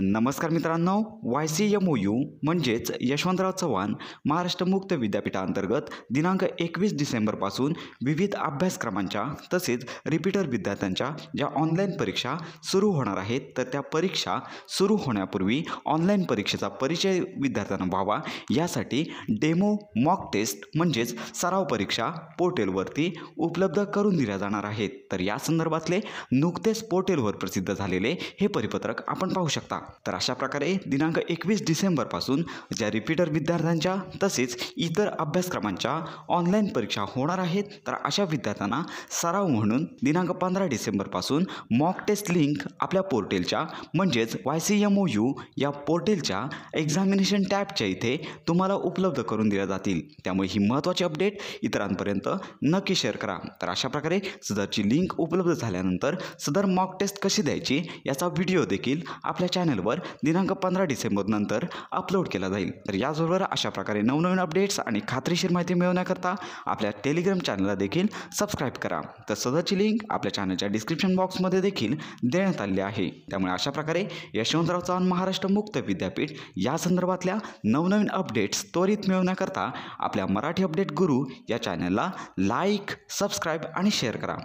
नमस्कार मित्रांनो Y C M O U म्हणजेच यशवंतराव चव्हाण महाराष्ट्र मुक्त विद्यापीठाअंतर्गत दिनांक एकवीस डिसेंबरपासून विविध अभ्यासक्रमांच्या तसेच रिपीटर विद्यार्थ्यांच्या ज्या ऑनलाईन परीक्षा सुरू होणार आहेत तर त्या परीक्षा सुरू होण्यापूर्वी ऑनलाईन परीक्षेचा परिचय विद्यार्थ्यांना व्हावा यासाठी डेमो मॉक टेस्ट म्हणजेच सराव परीक्षा पोर्टेलवरती उपलब्ध करून दिल्या जाणार आहेत तर या संदर्भातले नुकतेच पोर्टेलवर प्रसिद्ध झालेले हे परिपत्रक आपण पाहू शकता तर अशा प्रकारे दिनांक एकवीस डिसेंबरपासून ज्या रिपीटर विद्यार्थ्यांच्या तसेच इतर अभ्यासक्रमांच्या ऑनलाईन परीक्षा होणार आहेत तर अशा विद्यार्थ्यांना सराव म्हणून दिनांक पंधरा डिसेंबरपासून मॉक टेस्ट लिंक आपल्या पोर्टेलच्या म्हणजेच Y C M O U या पोर्टेलच्या एक्झामिनेशन टॅबच्या इथे तुम्हाला उपलब्ध करून दिल्या जातील त्यामुळे ही महत्त्वाची अपडेट इतरांपर्यंत नक्की शेअर करा तर अशा प्रकारे सदरची लिंक उपलब्ध झाल्यानंतर सदर मॉक टेस्ट कशी द्यायची याचा व्हिडिओ देखील आपल्या चॅनल चॅनलवर दिनांक पंधरा डिसेंबरनंतर अपलोड केला जाईल तर याचबरोबर अशा प्रकारे नवनवीन अपडेट्स आणि खात्रीशीर माहिती मिळवण्याकरता आपल्या टेलिग्राम चॅनलला देखील सबस्क्राईब करा तर सदरची लिंक आपल्या चॅनलच्या डिस्क्रिप्शन बॉक्समध्ये देखील देण्यात आलेली आहे त्यामुळे अशा प्रकारे यशवंतराव चव्हाण महाराष्ट्र मुक्त विद्यापीठ या संदर्भातल्या नवनवीन अपडेट्स त्वरित मिळवण्याकरता आपल्या मराठी अपडेट गुरु या चॅनलला लाईक सबस्क्राईब आणि शेअर करा